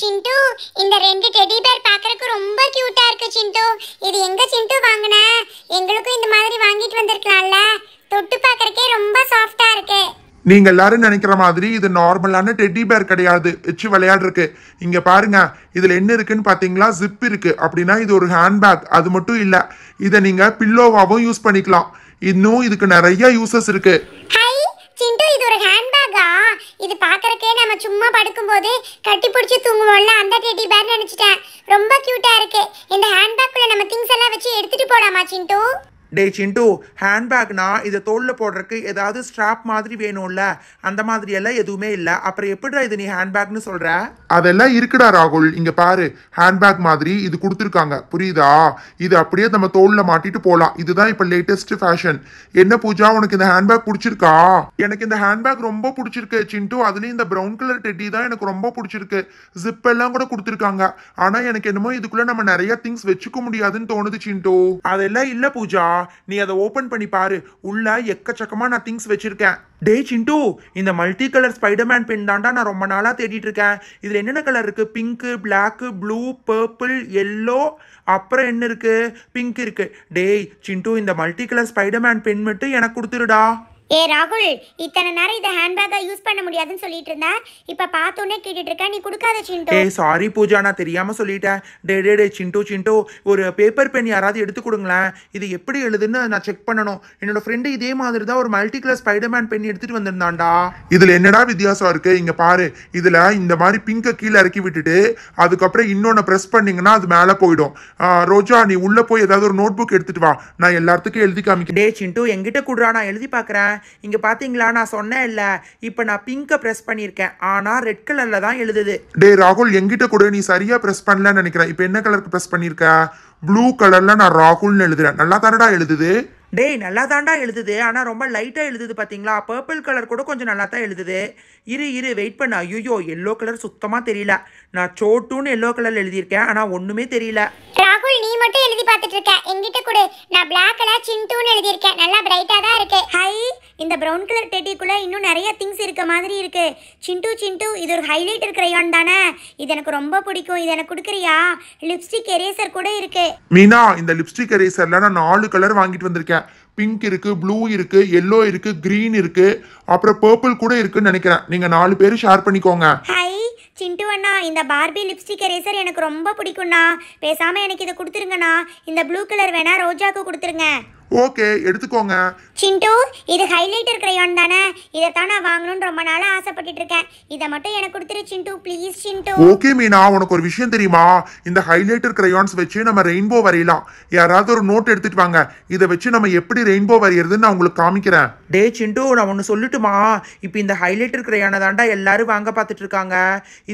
சிந்து இந்த ரெண்டு teddy bear பார்க்கறதுக்கு ரொம்ப கியூட்டா இருக்கு சிந்து இது எங்க சிந்து வாங்கின எங்களுக்கும் இந்த மாதிரி வாங்கிட்டு வந்திருக்கலாம்ல தொட்டு பார்க்கறக்கே ரொம்ப சாஃப்டா இருக்கு நீங்க எல்லாரும் நினைக்கிற மாதிரி இது நார்மலான டெட்டி பேர் கிடையாது வச்சு விளையாடுறக்கு இங்க பாருங்க இதுல என்ன இருக்குன்னு பாத்தீங்களா ஜிப் இருக்கு அப்படின்னா இது ஒரு ஹேண்ட்பேக் அது மட்டும் இல்ல இதை நீங்க பில்லோவாவும் யூஸ் பண்ணிக்கலாம் இன்னும் இதுக்கு நிறைய யூசஸ் இருக்கு ஹை சிண்டு இது ஒரு ஹேண்ட்பேக் அழகா இது பார்க்கறக்கே நம்ம சும்மா படுக்கும்போது கட்டி பிடிச்சி தூங்குவோம்ல அந்த டெடி பேர் நினச்சிட்டேன் ரொம்ப க்யூட்டாக இருக்கு இந்த ஹேண்ட்பேக்குள்ளே நம்ம திங்ஸ் எல்லாம் வச்சு எடுத்துகிட்டு போடாமா சிண்டு டே சிண்டு ஹேண்ட்பேக்னா இதை தோளில் போடுறக்கு ஏதாவது ஸ்ட்ராப் மாதிரி வேணும்ல அந்த மாதிரி எல்லாம் எதுவுமே இல்லை அப்புறம் எப்படிடா இது நீ ஹேண்ட்பேக்னு சொல்கிற அதெல்லாம் இருக்குடா ராகுல் இங்கே பாரு ஹேண்ட்பேக் மாதிரி இது கொடுத்துருக்காங்க புரியுதா இது அப்படியே நம்ம தோளில் மாட்டிட்டு போகலாம் இதுதான் இப்போ லேட்டஸ்ட் ஃபேஷன் என்ன பூஜா உனக்கு இந்த ஹேண்ட்பேக் பிடிச்சிருக்கா எனக்கு இந்த ஹேண்ட்பேக் ரொம்ப பிடிச்சிருக்கு சிண்டு அதுலேயும் இந்த ப்ரௌன் கலர் டெட்டி தான் எனக்கு ரொம்ப பிடிச்சிருக்கு ஜிப் எல்லாம் கூட கொடுத்துருக்காங்க ஆனால் எனக்கு என்னமோ இதுக்குள்ளே நம்ம நிறைய திங்ஸ் வச்சுக்க முடியாதுன்னு தோணுது சிண்டு அதெல்லாம் இல்லை பூஜா நீ அதை ஓப்பன் பண்ணி பாரு உள்ள எக்கச்சக்கமாக நான் திங்ஸ் வச்சுருக்கேன் டே சிண்டு இந்த மல்டி கலர் ஸ்பைடர்மேன் பென் தாண்டா நான் ரொம்ப நாளாக தேடிட்டு இருக்கேன் இதில் என்னென்ன கலர் இருக்குது pink black blue purple yellow அப்புறம் என்ன இருக்குது பிங்க் இருக்குது டேய் சிண்டு இந்த மல்டி கலர் ஸ்பைடர்மேன் பென் மட்டும் எனக்கு கொடுத்துருடா ஏ ராகுல் இத்தனை நேரம் இதை ஹேண்ட்பேக்கை யூஸ் பண்ண முடியாதுன்னு சொல்லிட்டு இருந்தேன் இப்போ பார்த்தோன்னே கேட்டுட்டு இருக்க நீ கொடுக்காத சிண்டோ ஏ சாரி பூஜா நான் தெரியாம சொல்லிட்டேன் டே டே டே சிண்டோ சிண்டோ ஒரு பேப்பர் பென் யாராவது எடுத்து கொடுங்களேன் இது எப்படி எழுதுன்னு நான் செக் பண்ணணும் என்னோட ஃப்ரெண்டு இதே மாதிரி தான் ஒரு மல்டி கலர் ஸ்பைடர்மேன் பென் எடுத்துட்டு வந்திருந்தான்டா இதுல என்னடா வித்தியாசம் இருக்கு இங்க பாரு இதுல இந்த மாதிரி பிங்கை கீழே இறக்கி விட்டுட்டு அதுக்கப்புறம் இன்னொன்னு ப்ரெஸ் பண்ணீங்கன்னா அது மேலே போயிடும் ரோஜா நீ உள்ள போய் ஏதாவது ஒரு நோட் புக் எடுத்துட்டு வா நான் எல்லாத்துக்கும் எழுதி காமிக்கிறேன் டே சிண்டோ எங்கிட்ட கொடுறா நான் எழுதி பார்க்குறேன் இங்கே பார்த்தீங்களா நான் சொன்னேன் இல்லை இப்போ நான் பிங்கை ப்ரெஸ் பண்ணியிருக்கேன் ஆனால் ரெட் கலரில் தான் எழுதுது டே ராகுல் எங்கிட்ட கூட நீ சரியாக ப்ரெஸ் பண்ணலன்னு நினைக்கிறேன் இப்போ என்ன கலருக்கு ப்ரெஸ் பண்ணியிருக்க ப்ளூ கலரில் நான் ராகுல்னு எழுதுறேன் நல்லா தானடா எழுதுது டேய் நல்லா தாண்டா எழுதுது ஆனால் ரொம்ப லைட்டாக எழுதுது பார்த்தீங்களா பர்பிள் கலர் கூட கொஞ்சம் நல்லா தான் எழுதுது இரு இரு வெயிட் பண்ண ஐயோ எல்லோ கலர் சுத்தமாக தெரியல நான் சோட்டுன்னு எல்லோ கலர் எழுதியிருக்கேன் ஆனால் ஒன்றுமே தெரியல ராகுல் நீ மட்டும் எழுதி பார்த்துட்டு இருக்க எங்கிட்ட கூட நான் பிளாக் கலர் சின்டூன்னு எழுதியிருக்கேன் நல்லா பிரைட்டாக தான் இருக்கு ஹை இந்த ப்ரௌன் கலர் டெட்டிக்குள்ளே இன்னும் நிறைய திங்ஸ் இருக்க மாதிரி இருக்கு சிண்டு சின்டூ இது ஒரு ஹைலைட்டர் கிரையான் தானே இது எனக்கு ரொம்ப பிடிக்கும் இது எனக்கு கொடுக்குறியா லிப்ஸ்டிக் எரேசர் கூட இருக்கு மீனா இந்த லிப்ஸ்டிக் எரேசர்ல நான் நாலு கலர் வாங்கிட்டு வந்திருக்கேன் பிங்க் இருக்கு ப்ளூ இருக்கு எல்லோ இருக்கு கிரீன் இருக்கு அப்புறம் பர்பிள் கூட இருக்குன்னு நினைக்கிறேன் நீங்க நாலு பேரும் ஷேர் பண்ணிக்கோங்க ஹை சிண்டு அண்ணா இந்த பார்பி லிப்ஸ்டிக் எரேசர் எனக்கு ரொம்ப பிடிக்கும்ண்ணா பேசாம எனக்கு இதை கொடுத்துருங்கண்ணா இந்த ப்ளூ கலர் வேணா ரோஜாக்கு கொடுத்துருங்க ஓகே எடுத்துக்கோங்க சிண்டு இது ஹைலைட்டர் கிரையான் தானே இதை தான் நான் வாங்கணும்னு ரொம்ப நாளாக ஆசைப்பட்டுட்டு இருக்கேன் இதை மட்டும் எனக்கு கொடுத்துரு சிண்டு ப்ளீஸ் சிண்டு ஓகே மீனா உனக்கு ஒரு விஷயம் தெரியுமா இந்த ஹைலைட்டர் கிரையான்ஸ் வச்சு நம்ம ரெயின்போ வரையலாம் யாராவது ஒரு நோட் எடுத்துட்டு வாங்க இதை வச்சு நம்ம எப்படி ரெயின்போ வரையிறதுன்னு நான் உங்களுக்கு காமிக்கிறேன் டே சிண்டு நான் ஒன்று சொல்லட்டுமா இப்போ இந்த ஹைலைட்டர் கிரையானை தாண்டா எல்லாரும் வாங்க பார்த்துட்டு இருக்காங்க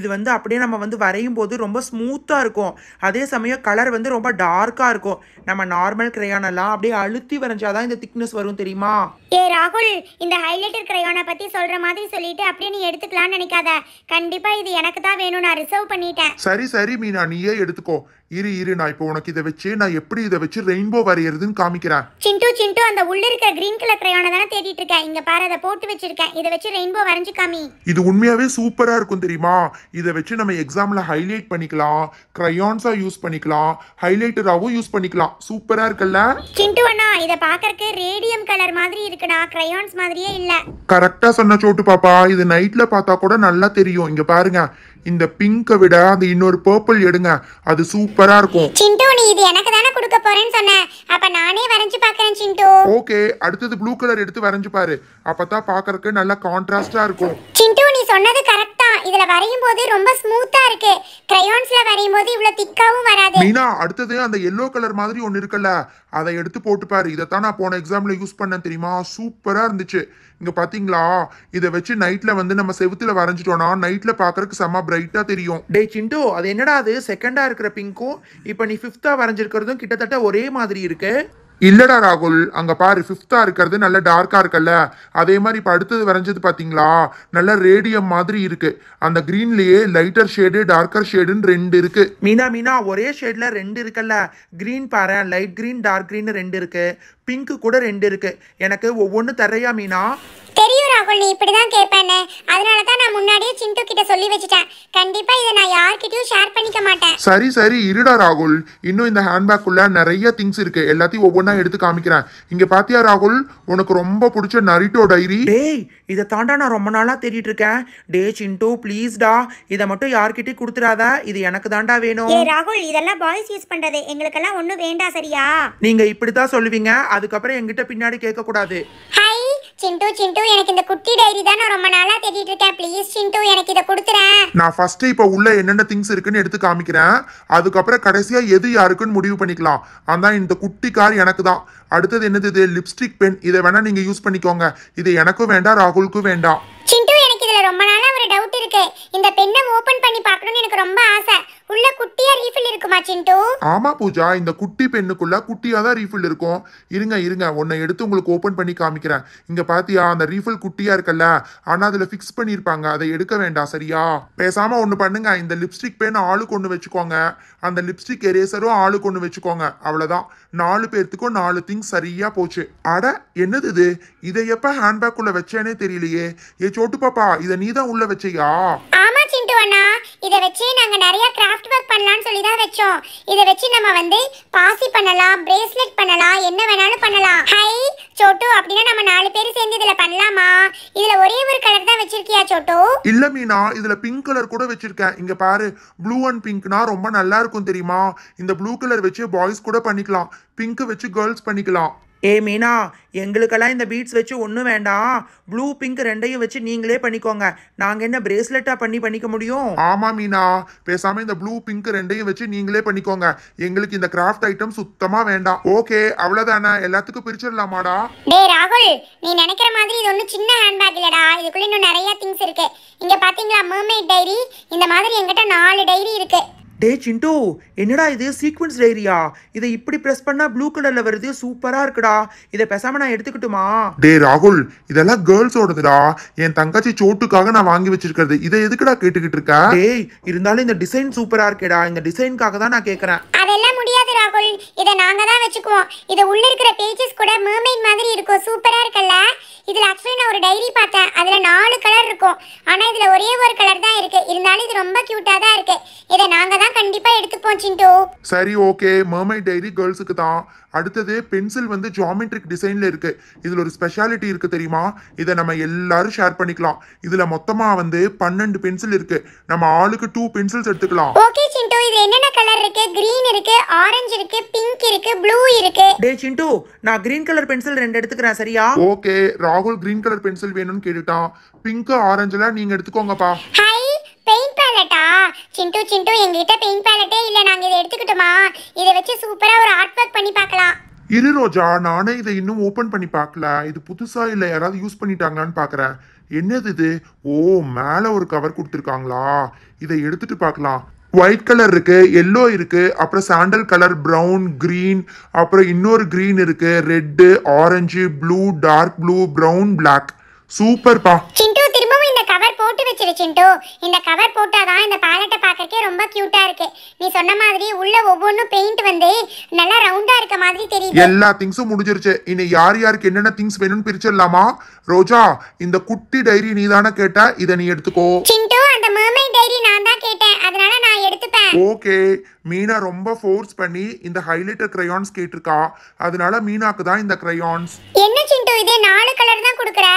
இது வந்து அப்படியே நம்ம வந்து வரையும் போது ரொம்ப ஸ்மூத்தாக இருக்கும் அதே சமயம் கலர் வந்து ரொம்ப டார்க்காக இருக்கும் நம்ம நார்மல் கிரையானெல்லாம் அப்படியே அழு திருத்தி வரைஞ்சாதான் இந்த திக்னஸ் வரும் தெரியுமா ஏ ராகுல் இந்த ஹைலைட்டர் கிரையோனை பத்தி சொல்ற மாதிரி சொல்லிட்டு அப்படியே நீ எடுத்துக்கலாம்னு நினைக்காத கண்டிப்பா இது எனக்கு தான் வேணும் நான் ரிசர்வ் பண்ணிட்டேன் சரி சரி மீனா நீயே எடுத்துக்கோ இரு இரு நான் இப்போ உனக்கு இதை வச்சு நான் எப்படி இதை வச்சு ரெயின்போ வரையறதுன்னு காமிக்கிறேன் சிண்டு சிண்டு அந்த உள்ள இருக்க கிரீன் கலர் கிரையான தானே தேடிட்டு இருக்கேன் இங்க பாரு அதை போட்டு வச்சிருக்கேன் இதை வச்சு ரெயின்போ வரைஞ்சு காமி இது உண்மையாவே சூப்பரா இருக்கும் தெரியுமா இதை வச்சு நம்ம எக்ஸாம்ல ஹைலைட் பண்ணிக்கலாம் கிரையான்ஸா யூஸ் பண்ணிக்கலாம் ஹைலைட்டராவும் யூஸ் பண்ணிக்கலாம் சூப்பரா இருக்குல்ல சிண்டு அண்ணா இதை பாக்கறதுக்கு ரேடியம் கலர் மாதிரி இருக்குடா கிரையான்ஸ் மாதிரியே இல்ல கரெக்டா சொன்ன சோட்டு பாப்பா இது நைட்ல பார்த்தா கூட நல்லா தெரியும் இங்க பாருங்க இந்த பிங்க விட அந்த இன்னொரு பர்பிள் எடுங்க அது சூப்பரா இருக்கும் சிண்டு நீ இது எனக்கு தானே கொடுக்க போறேன்னு சொன்ன அப்ப நானே வரைஞ்சு பார்க்கறேன் சிண்டு ஓகே அடுத்தது ப்ளூ கலர் எடுத்து வரைஞ்சு பாரு அப்பதான் பார்க்கறதுக்கு நல்லா கான்ட்ராஸ்டா இருக்கும் சிண்டு நீ சொன்னது கரெக்ட் இதுல வரையும் போது ரொம்ப ஸ்மூத்தா இருக்கு கிரையான்ஸ்ல வரையும் போது இவ்வளவு திக்காவும் வராது மீனா அடுத்தது அந்த எல்லோ கலர் மாதிரி ஒன்னு இருக்குல்ல அதை எடுத்து போட்டு பாரு இதை தான் நான் போன எக்ஸாம்ல யூஸ் பண்ணேன் தெரியுமா சூப்பரா இருந்துச்சு இங்க பாத்தீங்களா இதை வச்சு நைட்ல வந்து நம்ம செவுத்துல வரைஞ்சிட்டோம்னா நைட்ல பாக்குறதுக்கு செம பிரைட்டா தெரியும் டே சிண்டு அது என்னடா அது செகண்டா இருக்கிற பிங்க்கும் இப்போ நீ ஃபிஃப்த்தா வரைஞ்சிருக்கிறதும் கிட்டத்தட்ட ஒரே மாதிரி இருக்கு இல்லடா ராகுல் அங்கே பாரு ஃபிஃப்த்தாக இருக்கிறது நல்ல டார்க்காக இருக்குல்ல அதே மாதிரி இப்போ அடுத்தது வரைஞ்சது பாத்தீங்களா நல்ல ரேடியம் மாதிரி இருக்கு அந்த க்ரீன்லேயே லைட்டர் ஷேடு டார்க்கர் ஷேடுன்னு ரெண்டு இருக்கு மீனா மீனா ஒரே ஷேடில் ரெண்டு இருக்குல்ல க்ரீன் பாரு லைட் க்ரீன் டார்க் கிரீன் ரெண்டு இருக்கு பிங்க்கு கூட ரெண்டு இருக்கு எனக்கு ஒவ்வொன்று தரையா மீனா தெரியும் ராகுல் நீ இப்படிதான் கேட்பேன்னு அதனால தான் நான் முன்னாடியே சிந்து கிட்ட சொல்லி வச்சுட்டேன் கண்டிப்பா இதை நான் யார்கிட்டயும் ஷேர் பண்ணிக்க மாட்டேன் சரி சரி இருடா ராகுல் இன்னும் இந்த ஹேண்ட்பேக் உள்ள நிறைய திங்ஸ் இருக்கு எல்லாத்தையும் ஒவ்வொன்றா எடுத்து காமிக்கிறேன் இங்க பாத்தியா ராகுல் உனக்கு ரொம்ப பிடிச்ச நரிட்டோ டைரி டேய் இதை தாண்டா நான் ரொம்ப நாளா தேடிட்டு இருக்கேன் டே சிண்டு ப்ளீஸ்டா இதை மட்டும் யார்கிட்டயும் கொடுத்துடாத இது எனக்கு தாண்டா வேணும் ராகுல் இதெல்லாம் பாய்ஸ் யூஸ் பண்றது எங்களுக்கெல்லாம் ஒண்ணும் வேண்டாம் சரியா நீங்க இப்படிதான் சொல்லுவீங்க அதுக்கப்புறம் எங்கிட்ட பின்னாடி கேட்கக்கூடாது ஹாய் சிண்டு சிண்டு எனக்கு இந்த குட்டி டைரி தான் நான் ரொம்ப நாளா தேடிட்டு இருக்கேன் ப்ளீஸ் சிண்டு எனக்கு இதை கொடுத்துறேன் நான் ஃபர்ஸ்ட் இப்போ உள்ள என்னென்ன திங்ஸ் இருக்குன்னு எடுத்து காமிக்கிறேன் அதுக்கப்புறம் கடைசியா எது யாருக்குன்னு முடிவு பண்ணிக்கலாம் அதான் இந்த குட்டி கார் எனக்கு தான் அடுத்தது என்னது இது லிப்ஸ்டிக் பென் இதை வேணா நீங்க யூஸ் பண்ணிக்கோங்க இது எனக்கும் வேண்டாம் ராகுலுக்கும் வேண்டாம் சிண்டு எனக்கு இதுல ரொம்ப நாளா ஒரு டவுட் இருக்கு இந்த பெண்ணை ஓபன் பண்ணி பார்க்கணும்னு எனக்கு ரொம்ப ஆசை உள்ள குட்டியா ரீஃபில் இருக்குமா சிண்டு ஆமா பூஜா இந்த குட்டி பெண்ணுக்குள்ள குட்டியா தான் ரீஃபில் இருக்கும் இருங்க இருங்க உன்னை எடுத்து உங்களுக்கு ஓபன் பண்ணி காமிக்கிறேன் இங்க பாத்தியா அந்த ரீஃபில் குட்டியா இருக்கல்ல ஆனா அதுல ஃபிக்ஸ் பண்ணிருப்பாங்க அதை எடுக்க வேண்டாம் சரியா பேசாம ஒன்னு பண்ணுங்க இந்த லிப்ஸ்டிக் பென் ஆளுக்கு கொண்டு வச்சுக்கோங்க அந்த லிப்ஸ்டிக் எரேசரும் ஆளுக்கு கொண்டு வச்சுக்கோங்க அவ்வளவுதான் நாலு பேர்த்துக்கும் நாலு திங் சரியா போச்சு அட என்னது இது இதை எப்ப ஹேண்ட்பேக்குள்ள வச்சேனே தெரியலையே ஏ சோட்டு பாப்பா இதை நீதான் உள்ள வச்சியா ஆமா சிண்டு அண்ணா இத வச்சு நாங்க நிறைய கிராஃப்ட் வர்க் பண்ணலாம்னு சொல்லி தான் வெச்சோம் இத வச்சு நம்ம வந்து பாசி பண்ணலாம் பிரேஸ்லெட் பண்ணலாம் என்ன வேணாலும் பண்ணலாம் ஹை சோட்டு அப்படினா நம்ம நாலு பேர் சேர்ந்து இதுல பண்ணலாமா இதுல ஒரே ஒரு கலர் தான் வச்சிருக்கியா சோட்டு இல்ல மீனா இதுல பிங்க் கலர் கூட வச்சிருக்கேன் இங்க பாரு ப்ளூ அண்ட் பிங்க்னா ரொம்ப நல்லா இருக்கும் தெரியுமா இந்த ப்ளூ கலர் வச்சு பாய்ஸ் கூட பண்ணிக்கலாம் பிங்க் வச்சு கேர்ள்ஸ் பண்ணிக்கலாம் ஏ மீனா எங்களுக்கெல்லாம் இந்த பீட்ஸ் வச்சு ஒன்றும் வேண்டாம் ப்ளூ பிங்க் ரெண்டையும் வச்சு நீங்களே பண்ணிக்கோங்க நாங்கள் என்ன பிரேஸ்லெட்டாக பண்ணி பண்ணிக்க முடியும் ஆமாம் மீனா பேசாமல் இந்த ப்ளூ பிங்க் ரெண்டையும் வச்சு நீங்களே பண்ணிக்கோங்க எங்களுக்கு இந்த கிராஃப்ட் ஐட்டம் சுத்தமாக வேண்டாம் ஓகே அவ்வளோதானே எல்லாத்துக்கும் பிரிச்சிடலாமாடா டே ராகுல் நீ நினைக்கிற மாதிரி இது ஒன்றும் சின்ன ஹேண்ட்பேக் இல்லடா இதுக்குள்ள இன்னும் நிறைய திங்ஸ் இருக்கு இங்கே பார்த்தீங்களா மர்மைட் டைரி இந்த மாதிரி எங்கிட்ட நாலு டைரி இருக்குது டே சிண்டு என்னடா இது சீக்வன்ஸ் டைரியா இதை இப்படி ப்ரெஸ் பண்ணா ப்ளூ கலர்ல வருது சூப்பரா இருக்குடா இதை பேசாம நான் எடுத்துக்கிட்டுமா டே ராகுல் இதெல்லாம் கேர்ள்ஸோடதுடா என் தங்கச்சி சோட்டுக்காக நான் வாங்கி வச்சிருக்கிறது இதை எதுக்குடா கேட்டுக்கிட்டு இருக்க டேய் இருந்தாலும் இந்த டிசைன் சூப்பரா இருக்கேடா இந்த டிசைன்காக தான் நான் கேக்குறேன் கோராகுள் இதை நாங்க தான் வச்சுக்குவோம் இது உள்ள இருக்கிற பேஜஸ் கூட மேர்மெயின் மாதிரி இருக்கும் சூப்பரா இருக்குல்ல இதுல ஆக்சுவலி நான் ஒரு டைரி பார்த்தேன் அதுல நாலு கலர் இருக்கும் ஆனா இதுல ஒரே ஒரு கலர் தான் இருக்கு இருந்தாலும் இது ரொம்ப கியூட்டா தான் இருக்கு இதை நாங்க தான் கண்டிப்பா எடுத்துப்போம் சிண்டு சரி ஓகே மர்மைட் டைரி கேர்ள்ஸுக்கு தான் அடுத்தது பென்சில் வந்து ஜாமெட்ரிக் டிசைன்ல இருக்கு இதில் ஒரு ஸ்பெஷாலிட்டி இருக்கு தெரியுமா இதை நம்ம எல்லாரும் ஷேர் பண்ணிக்கலாம் இதில் மொத்தமாக வந்து பன்னெண்டு பென்சில் இருக்கு நம்ம ஆளுக்கு டூ பென்சில்ஸ் எடுத்துக்கலாம் ஓகே சிண்டு இது என்ன கலர் இருக்கு கிரீன் இருக்கு ஆரஞ்சு இருக்கு பிங்க் இருக்கு ப்ளூ இருக்கு டேய் சிண்டு நான் கிரீன் கலர் பென்சில் ரெண்டு எடுத்துக்கிறேன் சரியா ஓகே ராகுல் கிரீன் கலர் பென்சில் வேணும்னு கேட்டுட்டான் பிங்க் ஆரஞ்சுல நீங்க எடுத்துக்கோங்கப்பா ஹை பெயிண்ட் பேலட்டா சிண்டு சிண்டு எங்கிட்ட பெயிண்ட் பேலட்டே இல்ல நாங்க இதை எடுத்துக்கிட்டோமா இதை வச்சு சூப்பரா ஒரு ஆர்ட் வர்க் பண்ணி பார்க்கலாம் இரு ரோஜா நானே இதை இன்னும் ஓபன் பண்ணி பார்க்கல இது புதுசா இல்ல யாராவது யூஸ் பண்ணிட்டாங்களான்னு பாக்குறேன் என்னது இது ஓ மேல ஒரு கவர் கொடுத்துருக்காங்களா இதை எடுத்துட்டு பார்க்கலாம் ஒயிட் கலர் இருக்கு எல்லோ இருக்கு அப்புறம் சாண்டல் கலர் ப்ரௌன் க்ரீன் அப்புறம் இன்னொரு க்ரீன் இருக்கு red orange blue dark blue brown black பா சிண்டு திரும்பவும் இந்த கவர் போட்டு வச்சிரு சிண்டு இந்த கவர் போட்டாதான் இந்த பேலட்டை பார்க்கறக்கே ரொம்ப கியூட்டா இருக்கு நீ சொன்ன மாதிரி உள்ள ஒவ்வொன்றும் பெயிண்ட் வந்து நல்லா ரவுண்டா இருக்க மாதிரி தெரியுது எல்லா திங்ஸும் முடிஞ்சிருச்சு இனி யார் யாருக்கு என்னென்ன திங்ஸ் வேணும்னு பிரிச்சிடலாமா ரோஜா இந்த குட்டி டைரி நீதான கேட்டா இதை நீ எடுத்துக்கோ சிண்டு டைரி நான் தான் கேட்டேன் அதனால நான் எடுத்துப்பேன் ஓகே மீனா ரொம்ப ஃபோர்ஸ் பண்ணி இந்த ஹைலைட்டர் கிரையான்ஸ் கேட்டிருக்கா அதனால மீனாக்கு தான் இந்த கிரையான்ஸ் என்ன சிண்டு இது நாலு கலர் தான் கொடுக்குற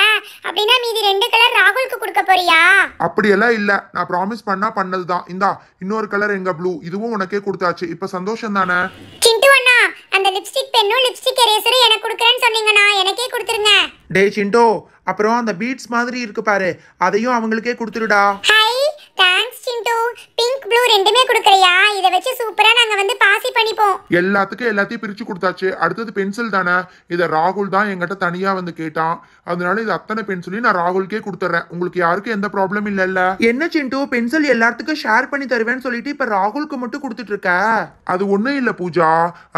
அப்படின்னா மீதி ரெண்டு கலர் ராகுலுக்கு கொடுக்க போறியா அப்படியெல்லாம் இல்ல நான் ப்ராமிஸ் பண்ணா பண்ணது தான் இந்தா இன்னொரு கலர் எங்க ப்ளூ இதுவும் உனக்கே கொடுத்தாச்சு இப்போ சந்தோஷம் தானே சிண்டு அண்ணா அந்த லிப்ஸ்டிக் பென்னும் லிப்ஸ்டிக் எரேசரும் எனக்கு கொடுக்குறேன்னு சொன்னீங்கன்னா எனக்கே கொடுத்துருங்க டேய் சிண்டோ அப்புறம் அந்த பீட்ஸ் மாதிரி இருக்கு பாரு அதையும் அவங்களுக்கே கொடுத்துருடா hi thanks Chintu pink blue ரெண்டுமே கொடுக்குறியா இதை வச்சு சூப்பராக நாங்கள் வந்து எல்லாத்துக்கும் எல்லாத்தையும் பிரிச்சு கொடுத்தாச்சு அடுத்தது பென்சில் தானே இதை ராகுல் தான் என்கிட்ட தனியா வந்து கேட்டான் அதனால இது அத்தனை பென்சிலையும் நான் ராகுல்கே கொடுத்துறேன் உங்களுக்கு யாருக்கும் எந்த ப்ராப்ளம் இல்லைல்ல என்ன சிண்டு பென்சில் எல்லாத்துக்கும் ஷேர் பண்ணி தருவேன்னு சொல்லிட்டு இப்ப ராகுலுக்கு மட்டும் கொடுத்துட்டு இருக்க அது ஒண்ணும் இல்ல பூஜா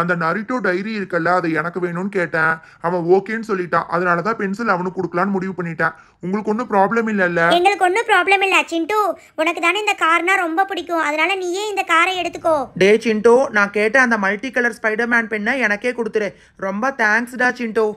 அந்த நரிட்டோ டைரி இருக்குல்ல அது எனக்கு வேணும்னு கேட்டேன் அவன் ஓகேன்னு சொல்லிட்டான் அதனாலதான் பென்சில் அவனுக்கு கொடுக்கலான்னு முடிவு பண்ணிட்டேன் உங்களுக்கு ஒன்றும் ப்ராப்ளம் இல்ல எங்களுக்கு ஒன்றும் ப்ராப்ளம் இல்லை சிண்டு உனக்கு தானே இந்த கார்னா ரொம்ப பிடிக்கும் அதனால நீயே இந்த காரை எடுத்துக்கோ டே சிண்டு நான் கேட்ட அந்த மல்டி கலர் ஸ்பைடர்மேன் பெண்ணை எனக்கே கொடுத்துரு ரொம்ப தேங்க்ஸ்டா சிண்டோ